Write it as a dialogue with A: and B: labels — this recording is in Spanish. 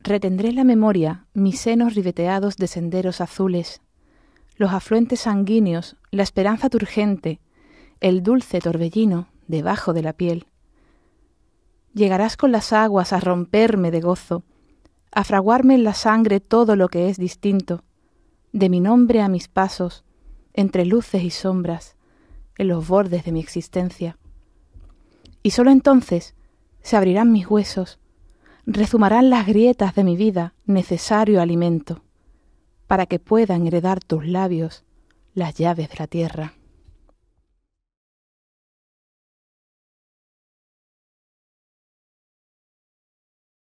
A: Retendré en la memoria mis senos ribeteados de senderos azules, los afluentes sanguíneos, la esperanza turgente, el dulce torbellino debajo de la piel. Llegarás con las aguas a romperme de gozo, a fraguarme en la sangre todo lo que es distinto, de mi nombre a mis pasos, entre luces y sombras, en los bordes de mi existencia. Y sólo entonces se abrirán mis huesos, rezumarán las grietas de mi vida necesario alimento, para que puedan heredar tus labios las llaves de la tierra.